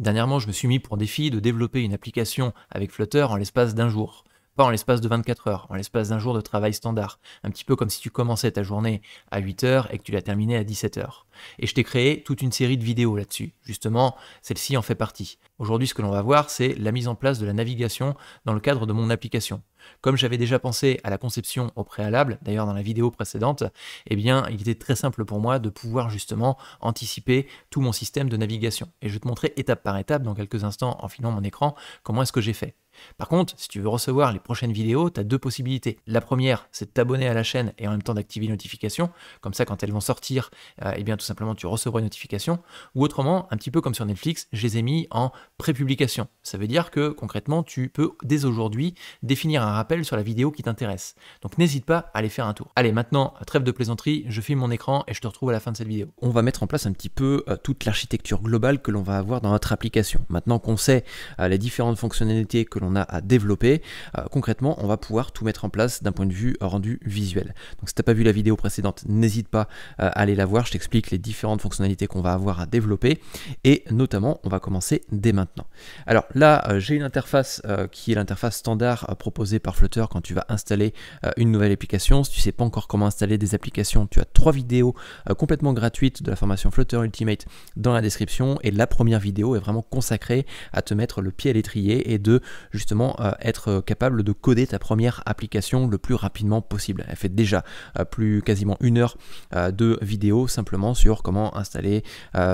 Dernièrement, je me suis mis pour défi de développer une application avec Flutter en l'espace d'un jour. Pas en l'espace de 24 heures, en l'espace d'un jour de travail standard. Un petit peu comme si tu commençais ta journée à 8 heures et que tu la terminais à 17 heures. Et je t'ai créé toute une série de vidéos là-dessus. Justement, celle-ci en fait partie. Aujourd'hui, ce que l'on va voir, c'est la mise en place de la navigation dans le cadre de mon application. Comme j'avais déjà pensé à la conception au préalable, d'ailleurs dans la vidéo précédente, eh bien, il était très simple pour moi de pouvoir justement anticiper tout mon système de navigation. Et je vais te montrer étape par étape dans quelques instants en filant mon écran comment est-ce que j'ai fait. Par contre, si tu veux recevoir les prochaines vidéos, tu as deux possibilités. La première, c'est de t'abonner à la chaîne et en même temps d'activer les notifications. Comme ça, quand elles vont sortir, euh, eh bien tout simplement, tu recevras une notification. Ou autrement, un petit peu comme sur Netflix, je les ai mis en prépublication. Ça veut dire que concrètement, tu peux dès aujourd'hui définir un rappel sur la vidéo qui t'intéresse. Donc n'hésite pas à aller faire un tour. Allez, maintenant, trêve de plaisanterie, je filme mon écran et je te retrouve à la fin de cette vidéo. On va mettre en place un petit peu euh, toute l'architecture globale que l'on va avoir dans notre application. Maintenant qu'on sait euh, les différentes fonctionnalités que l'on a à développer, euh, concrètement, on va pouvoir tout mettre en place d'un point de vue rendu visuel. Donc si tu t'as pas vu la vidéo précédente, n'hésite pas à aller la voir, je t'explique les différentes fonctionnalités qu'on va avoir à développer et notamment, on va commencer dès maintenant. Alors là, j'ai une interface qui est l'interface standard proposée par Flutter quand tu vas installer euh, une nouvelle application. Si tu ne sais pas encore comment installer des applications, tu as trois vidéos euh, complètement gratuites de la formation Flutter Ultimate dans la description. Et la première vidéo est vraiment consacrée à te mettre le pied à l'étrier et de justement euh, être capable de coder ta première application le plus rapidement possible. Elle fait déjà plus quasiment une heure de vidéo simplement sur comment installer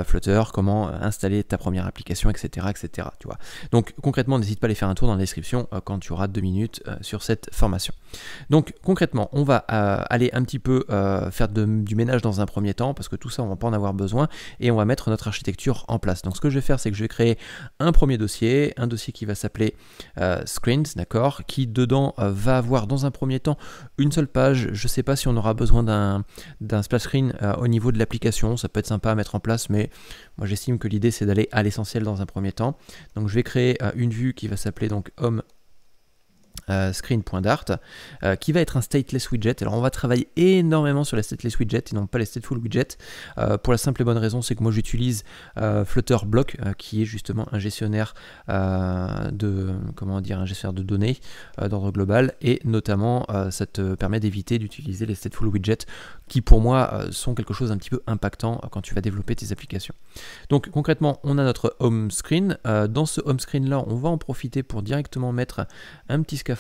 Flutter, comment installer ta première application, etc. etc. Tu vois. Donc concrètement, n'hésite pas à aller faire un tour dans la description quand tu auras deux minutes sur cette formation. Donc concrètement, on va euh, aller un petit peu euh, faire du ménage dans un premier temps parce que tout ça, on va pas en avoir besoin et on va mettre notre architecture en place. Donc ce que je vais faire, c'est que je vais créer un premier dossier, un dossier qui va s'appeler euh, Screens, d'accord, qui dedans va avoir dans un premier temps une seule page. Je ne sais pas si on aura besoin d'un d'un splash screen au niveau de l'application. Ça peut être sympa à mettre en place, mais moi j'estime que l'idée c'est d'aller à l'essentiel dans un premier temps. Donc je vais créer une vue qui va s'appeler donc Home euh, screen.dart, euh, qui va être un stateless widget. Alors on va travailler énormément sur les stateless widgets et non pas les stateful widgets, euh, pour la simple et bonne raison, c'est que moi j'utilise Flutter Block, qui est justement un gestionnaire de comment dire, un gestionnaire de données d'ordre global, et notamment ça te permet d'éviter d'utiliser les stateful widgets, qui pour moi sont quelque chose d'un petit peu impactant quand tu vas développer tes applications. Donc concrètement, on a notre home screen. dans ce home screen là, on va en profiter pour directement mettre un petit scaphandre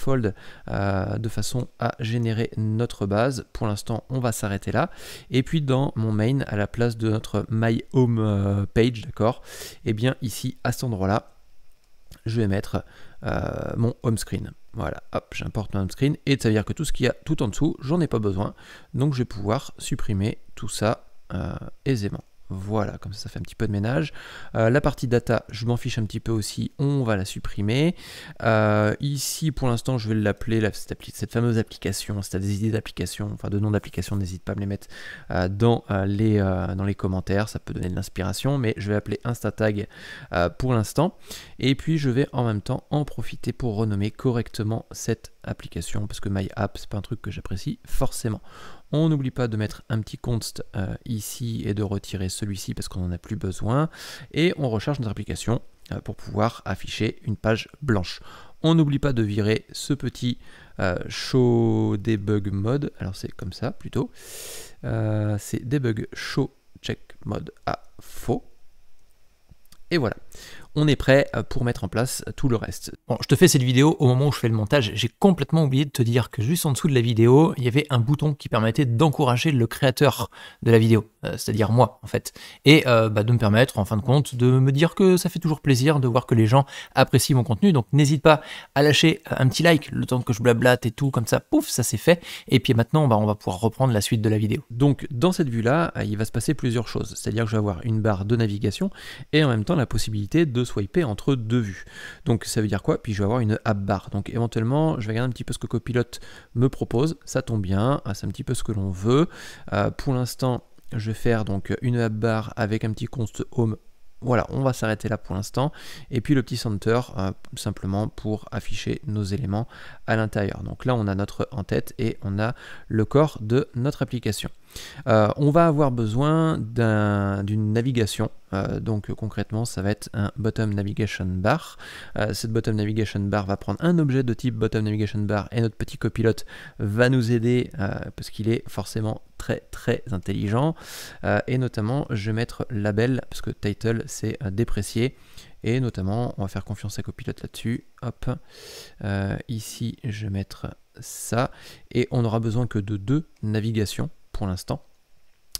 euh, de façon à générer notre base. Pour l'instant, on va s'arrêter là. Et puis dans mon main, à la place de notre My Home euh, page, d'accord, et eh bien ici, à cet endroit-là, je vais mettre euh, mon home screen. Voilà, hop, j'importe mon home screen et ça veut dire que tout ce qu'il y a tout en dessous, j'en ai pas besoin. Donc je vais pouvoir supprimer tout ça aisément. Voilà, comme ça, ça fait un petit peu de ménage. Euh, la partie data, je m'en fiche un petit peu aussi, on va la supprimer. Euh, ici, pour l'instant, je vais l'appeler cette, fameuse application. Si tu des idées d'application, enfin de nom d'application, n'hésite pas à me les mettre euh, dans, les, dans les commentaires, ça peut donner de l'inspiration, mais je vais appeler InstaTag pour l'instant. Et puis, je vais en même temps en profiter pour renommer correctement cette application, parce que MyApp, c'est pas un truc que j'apprécie forcément. On n'oublie pas de mettre un petit const euh, ici et de retirer celui-ci parce qu'on n'en a plus besoin. Et on recharge notre application euh, pour pouvoir afficher une page blanche. On n'oublie pas de virer ce petit euh, show debug mode. Alors c'est comme ça plutôt. c'est debug show check mode à ah, faux. Et voilà on est prêt euh, pour mettre en place euh, tout le reste. Bon, je te fais cette vidéo au moment où je fais le montage. J'ai complètement oublié de te dire que juste en dessous de la vidéo, il y avait un bouton qui permettait d'encourager le créateur de la vidéo. Euh, c'est-à-dire moi en fait, et euh, bah, de me permettre en fin de compte de me dire que ça fait toujours plaisir de voir que les gens apprécient mon contenu, donc n'hésite pas à lâcher euh, un petit like le temps que je blablate et tout, comme ça, pouf, ça c'est fait, et puis maintenant bah, on va pouvoir reprendre la suite de la vidéo. Donc dans cette vue là, il va se passer plusieurs choses, c'est-à-dire que je vais avoir une barre de navigation et en même temps la possibilité de swiper entre deux vues. Donc ça veut dire quoi Puis je vais avoir une app barre, donc éventuellement je vais regarder un petit peu ce que Copilote me propose, ça tombe bien, ah, c'est un petit peu ce que l'on veut. pour l'instant, je vais faire donc une app bar avec un petit const home voilà, on va s'arrêter là pour l'instant. Et puis le petit center, euh, simplement pour afficher nos éléments à l'intérieur. Donc là, on a notre en-tête et on a le corps de notre application. Euh, on va avoir besoin d'une navigation. Euh, donc concrètement, ça va être un bottom navigation bar. cette bottom navigation bar va prendre un objet de type bottom navigation bar et notre petit copilote va nous aider parce qu'il est forcément très très intelligent. Euh, et notamment, je vais mettre label, parce que title c'est euh, déprécié. Et notamment, on va faire confiance à Copilote là-dessus. Hop, euh, ici je vais mettre ça. Et on aura besoin que de deux navigations pour l'instant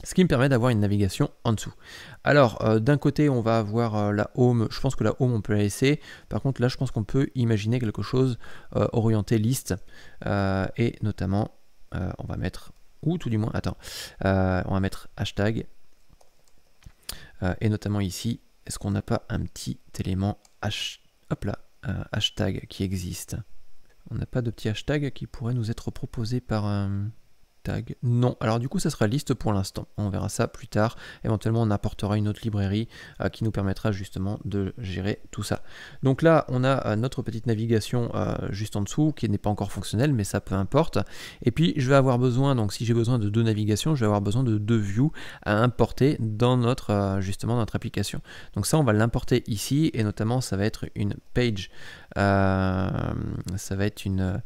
ce qui me permet d'avoir une navigation en dessous. Alors d'un côté on va avoir la home, je pense que la home on peut la laisser, par contre là je pense qu'on peut imaginer quelque chose orienté liste, et notamment on va mettre ou tout du moins, attends, euh, on va mettre hashtag, euh, et notamment ici, est-ce qu'on n'a pas un petit élément hashtag qui existe On n'a pas de petit hashtag qui pourrait nous être proposé par... un euh, non. Alors du coup, ça sera liste pour l'instant. On verra ça plus tard. Éventuellement, on apportera une autre librairie euh, qui nous permettra justement de gérer tout ça. Donc là, on a euh, notre petite navigation euh, juste en dessous qui n'est pas encore fonctionnelle, mais ça peu importe. Et puis, je vais avoir besoin, donc si j'ai besoin de deux navigations, je vais avoir besoin de deux views à importer dans notre justement notre application. Donc ça, on va l'importer ici et notamment, ça va être une page. ça va être une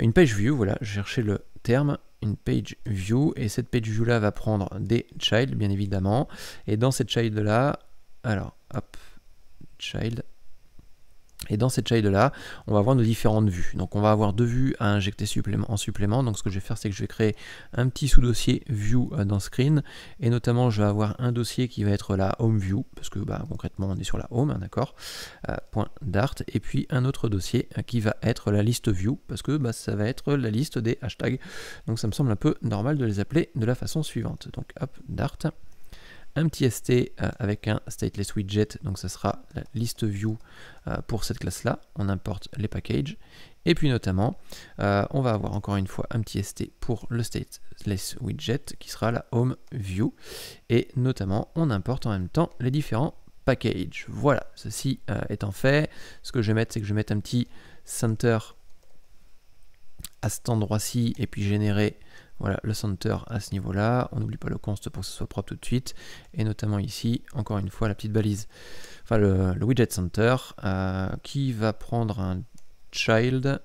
une page view, voilà, je cherchais le terme, une page view et cette page view là va prendre des child bien évidemment et dans cette child là alors hop child et dans cette child là, on va avoir nos différentes vues. Donc on va avoir deux vues à injecter en supplément. Donc ce que je vais faire, c'est que je vais créer un petit sous-dossier view euh, dans screen. Et notamment, je vais avoir un dossier qui va être la home view, parce que bah, concrètement, on est sur la home, hein, d'accord euh, Point dart. Et puis un autre dossier euh, qui va être la liste view, parce que bah, ça va être la liste des hashtags. Donc ça me semble un peu normal de les appeler de la façon suivante. Donc hop, dart un petit ST euh, avec un stateless widget, donc ça sera la liste view euh, pour cette classe-là. On importe les packages. Et puis notamment, euh, on va avoir encore une fois un petit ST pour le stateless widget qui sera la home view. Et notamment, on importe en même temps les différents packages Voilà, ceci étant fait, ce que je vais mettre, c'est que je vais mettre un petit center à cet endroit-ci et puis générer voilà le center à ce niveau-là. On n'oublie pas le const pour que ce soit propre tout de suite. Et notamment ici, encore une fois, la petite balise. Enfin, le, widget center euh, qui va prendre un child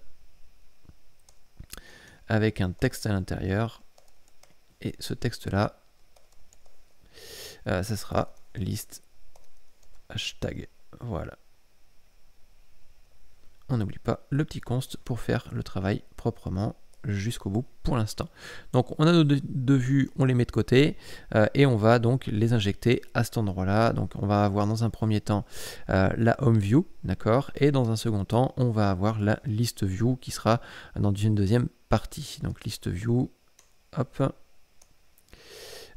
avec un texte à l'intérieur. Et ce texte-là, ce euh, ça sera list hashtag. Voilà. On n'oublie pas le petit const pour faire le travail proprement jusqu'au bout pour l'instant. Donc on a nos deux, vues, on les met de côté euh, et on va donc les injecter à cet endroit-là. Donc on va avoir dans un premier temps euh, la home view, d'accord Et dans un second temps, on va avoir la list view qui sera dans une deuxième partie. Donc list view, hop,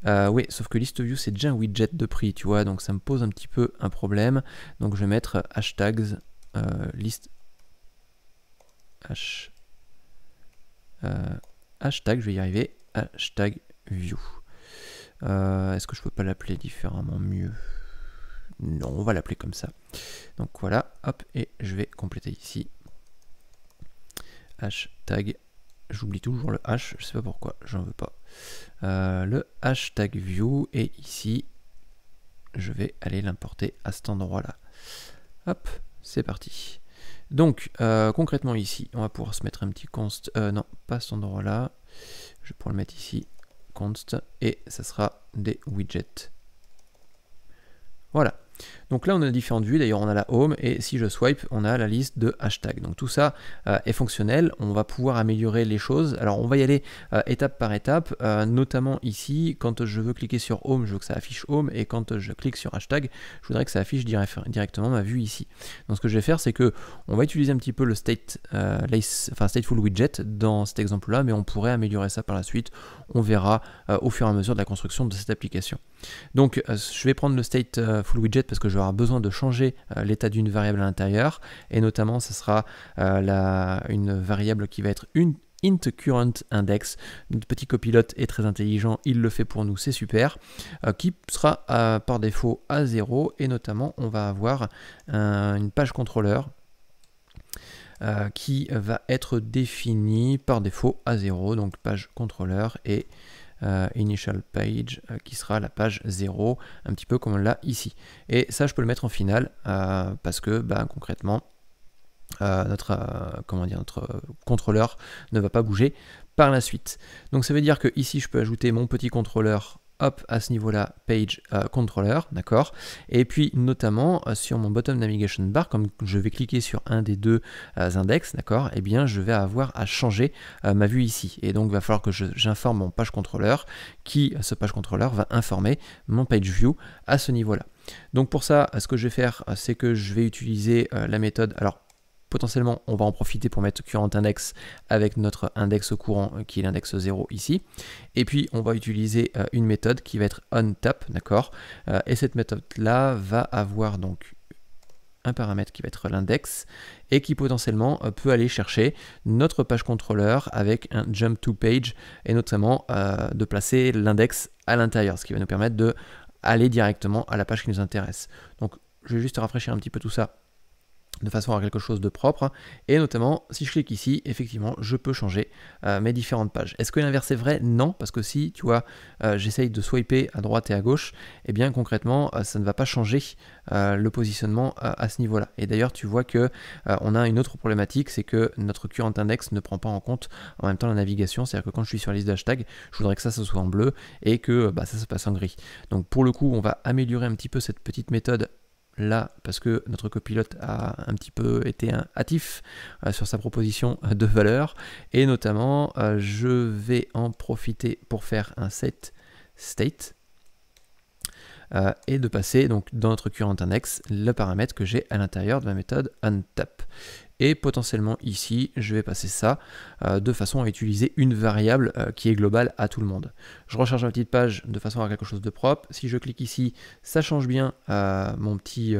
euh, oui, sauf que list view c'est déjà un widget de prix, tu vois, donc ça me pose un petit peu un problème. Donc je vais mettre hashtags list euh, hashtag, je vais y arriver, hashtag view. Euh, est-ce que je peux pas l'appeler différemment mieux Non, on va l'appeler comme ça. Donc voilà, hop, et je vais compléter ici. Hashtag, j'oublie toujours le H, je sais pas pourquoi, j'en veux pas. Euh, le hashtag view, et ici, je vais aller l'importer à cet endroit-là. Hop, c'est parti. Donc, euh, concrètement ici, on va pouvoir se mettre un petit const. Euh, non, pas cet endroit-là. Je pourrais le mettre ici, const, et ça sera des widgets. Voilà. Donc là, on a différentes vues. D'ailleurs, on a la home et si je swipe, on a la liste de hashtags. Donc tout ça euh, est fonctionnel. On va pouvoir améliorer les choses. Alors, on va y aller euh, étape par étape, euh, notamment ici. Quand je veux cliquer sur home, je veux que ça affiche home et quand je clique sur hashtag, je voudrais que ça affiche directement ma vue ici. Donc ce que je vais faire, c'est que on va utiliser un petit peu le state, lace, stateful widget dans cet exemple-là, mais on pourrait améliorer ça par la suite. On verra au fur et à mesure de la construction de cette application. Donc je vais prendre le state full widget parce que je besoin de changer euh, l'état d'une variable à l'intérieur, et notamment ce sera euh, la, une variable qui va être une int current index. Notre petit copilote est très intelligent, il le fait pour nous, c'est super. Euh, qui sera par défaut à 0 et notamment on va avoir une page contrôleur qui va être définie par défaut à 0, donc page contrôleur et euh, initial page euh, qui sera la page 0, un petit peu comme on l'a ici. Et ça, je peux le mettre en finale euh, parce que ben, concrètement, notre, comment dire, notre contrôleur ne va pas bouger par la suite. Donc ça veut dire que ici, je peux ajouter mon petit contrôleur hop, à ce niveau-là, Page euh, Controller, d'accord Et puis notamment euh, sur mon Bottom Navigation Bar, comme je vais cliquer sur un des deux euh, index, d'accord Eh bien, je vais avoir à changer euh, ma vue ici. Et donc, il va falloir que j'informe mon Page Controller, qui, ce Page Controller, va informer mon Page View à ce niveau-là. Donc pour ça, ce que je vais faire, c'est que je vais utiliser la méthode... alors Potentiellement, on va en profiter pour mettre current index avec notre index au courant euh, qui est l'index 0 ici. Et puis, on va utiliser euh, une méthode qui va être onTap, d'accord euh, Et cette méthode-là va avoir donc un paramètre qui va être l'index et qui potentiellement peut aller chercher notre page contrôleur avec un jump to page et notamment de placer l'index à l'intérieur, ce qui va nous permettre de aller directement à la page qui nous intéresse. Donc je vais juste rafraîchir un petit peu tout ça de façon à quelque chose de propre. Et notamment, si je clique ici, effectivement, je peux changer euh, mes différentes pages. Est-ce que l'inverse est vrai Non, parce que si, tu vois, euh, j'essaye de swiper à droite et à gauche, eh bien concrètement, euh, ça ne va pas changer le positionnement à ce niveau-là. Et d'ailleurs, tu vois que on a une autre problématique, c'est que notre current index ne prend pas en compte en même temps la navigation. C'est-à-dire que quand je suis sur la liste hashtags, je voudrais que ça, soit en bleu et que bah, ça se passe en gris. Donc pour le coup, on va améliorer un petit peu cette petite méthode là parce que notre copilote a un petit peu été un hâtif euh, sur sa proposition de valeur et notamment euh, je vais en profiter pour faire un set state euh, et de passer donc dans notre current index le paramètre que j'ai à l'intérieur de ma méthode untap et potentiellement ici je vais passer ça euh, de façon à utiliser une variable euh, qui est globale à tout le monde. Je recharge ma petite page de façon à quelque chose de propre. Si je clique ici, ça change bien euh, mon petit,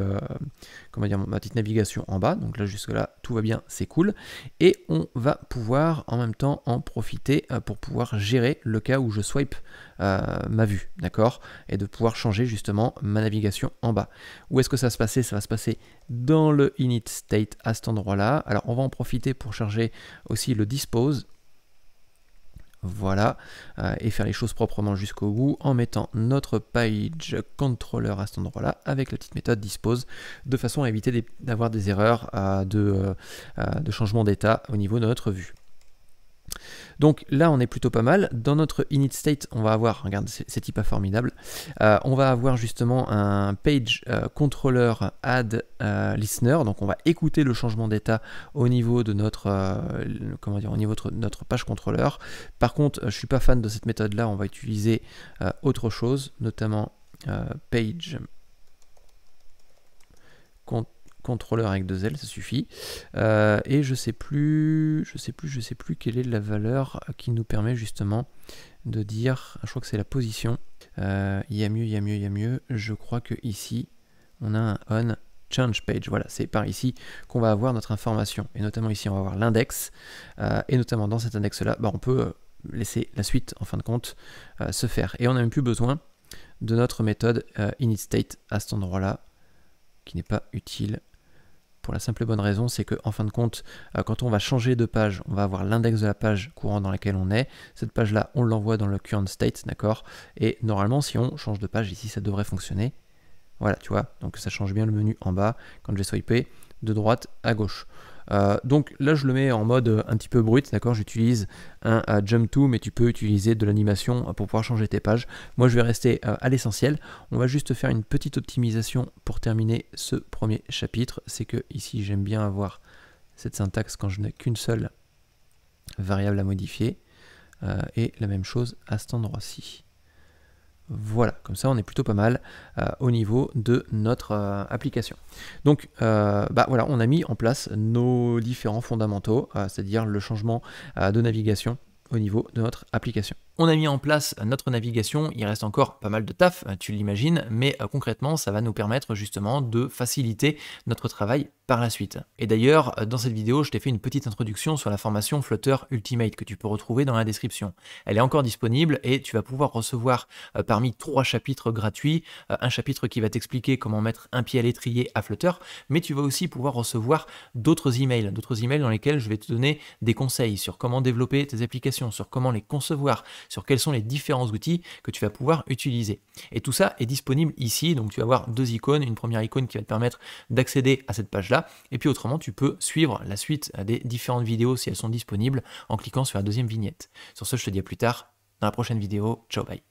comment dire, ma petite navigation en bas. Donc là jusque là tout va bien, c'est cool. Et on va pouvoir en même temps en profiter pour pouvoir gérer le cas où je swipe euh, ma vue, d'accord Et de pouvoir changer justement ma navigation en bas. Où est-ce que ça va se passer Ça va se passer dans le init state à cet endroit-là. Alors on va en profiter pour charger aussi le dispose voilà, euh, et faire les choses proprement jusqu'au bout en mettant notre page controller à cet endroit-là avec la petite méthode dispose, de façon à éviter d'avoir des erreurs euh, de changement d'état au niveau de notre vue. Donc là, on est plutôt pas mal. Dans notre init state, on va avoir, regarde, c'est pas formidable, euh, on va avoir justement un page euh, controller add euh, listener. Donc on va écouter le changement d'état au niveau de notre, comment dire, au niveau de notre page controller. Par contre, je suis pas fan de cette méthode-là. On va utiliser autre chose, notamment page controller contrôleur avec deux L, ça suffit. Euh, et je sais plus, je sais plus, je sais plus quelle est la valeur qui nous permet justement de dire, je crois que c'est la position. Euh, il y a mieux, il y a mieux, il y a mieux. Je crois que ici, on a un on change page. Voilà, c'est par ici qu'on va avoir notre information. Et notamment ici, on va avoir l'index. Euh, et notamment dans cet index-là, bah, on peut laisser la suite, en fin de compte, se faire. Et on n'a même plus besoin de notre méthode initState à cet endroit-là, qui n'est pas utile la simple et bonne raison, c'est que en fin de compte, euh, quand on va changer de page, on va avoir l'index de la page courant dans laquelle on est. Cette page-là, on l'envoie dans le current state, d'accord Et normalement, si on change de page ici, ça devrait fonctionner. Voilà, tu vois, donc ça change bien le menu en bas quand je vais swiper de droite à gauche. Euh, donc là, je le mets en mode euh, un petit peu brut, d'accord J'utilise un euh, jump to, mais tu peux utiliser de l'animation pour pouvoir changer tes pages. Moi, je vais rester à l'essentiel. On va juste faire une petite optimisation pour terminer ce premier chapitre. C'est que ici, j'aime bien avoir cette syntaxe quand je n'ai qu'une seule variable à modifier. et la même chose à cet endroit-ci. Voilà, comme ça on est plutôt pas mal euh, au niveau de notre euh, application. Donc euh, bah voilà, on a mis en place nos différents fondamentaux, c'est-à-dire le changement de navigation au niveau de notre application. On a mis en place notre navigation, il reste encore pas mal de taf, hein, tu l'imagines, mais concrètement, ça va nous permettre justement de faciliter notre travail la suite. Et d'ailleurs, euh, dans cette vidéo, je t'ai fait une petite introduction sur la formation Flutter Ultimate que tu peux retrouver dans la description. Elle est encore disponible et tu vas pouvoir recevoir euh, parmi trois chapitres gratuits, euh, un chapitre qui va t'expliquer comment mettre un pied à l'étrier à Flutter, mais tu vas aussi pouvoir recevoir d'autres emails, d'autres emails dans lesquels je vais te donner des conseils sur comment développer tes applications, sur comment les concevoir, sur quels sont les différents outils que tu vas pouvoir utiliser. Et tout ça est disponible ici, donc tu vas avoir deux icônes, une première icône qui va te permettre d'accéder à cette page-là, et puis autrement, tu peux suivre la suite des différentes vidéos si elles sont disponibles en cliquant sur la deuxième vignette. Sur ce, je te dis à plus tard dans la prochaine vidéo. Ciao, bye.